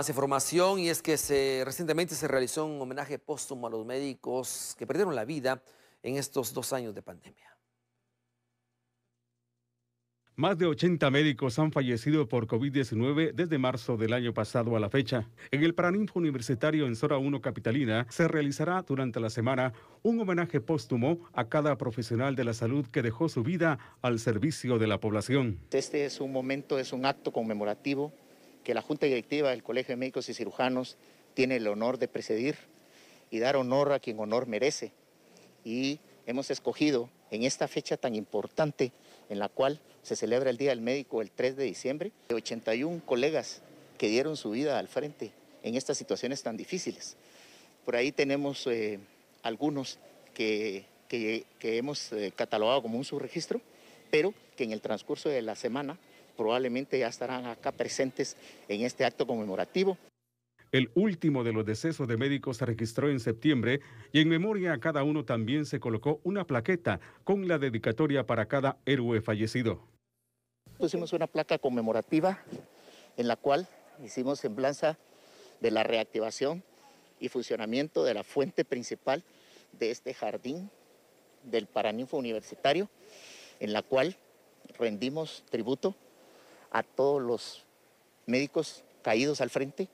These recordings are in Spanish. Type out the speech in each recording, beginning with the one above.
Más información y es que recientemente se realizó un homenaje póstumo a los médicos que perdieron la vida en estos dos años de pandemia. Más de 80 médicos han fallecido por COVID-19 desde marzo del año pasado a la fecha. En el Paraninfo Universitario en Sora 1 Capitalina se realizará durante la semana un homenaje póstumo a cada profesional de la salud que dejó su vida al servicio de la población. Este es un momento, es un acto conmemorativo que la Junta Directiva del Colegio de Médicos y Cirujanos tiene el honor de presidir y dar honor a quien honor merece. Y hemos escogido en esta fecha tan importante en la cual se celebra el Día del Médico el 3 de diciembre, de 81 colegas que dieron su vida al frente en estas situaciones tan difíciles. Por ahí tenemos eh, algunos que, hemos eh, catalogado como un subregistro, pero que en el transcurso de la semana probablemente ya estarán acá presentes en este acto conmemorativo. El último de los decesos de médicos se registró en septiembre y en memoria a cada uno también se colocó una plaqueta con la dedicatoria para cada héroe fallecido. Pusimos una placa conmemorativa en la cual hicimos semblanza de la reactivación y funcionamiento de la fuente principal de este jardín del Paraninfo Universitario, en la cual rendimos tributo a todos los médicos caídos al frente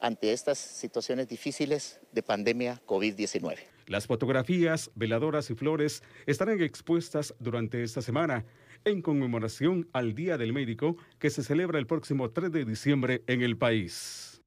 ante estas situaciones difíciles de pandemia COVID-19. Las fotografías, veladoras y flores estarán expuestas durante esta semana en conmemoración al Día del Médico que se celebra el próximo 3 de diciembre en el país.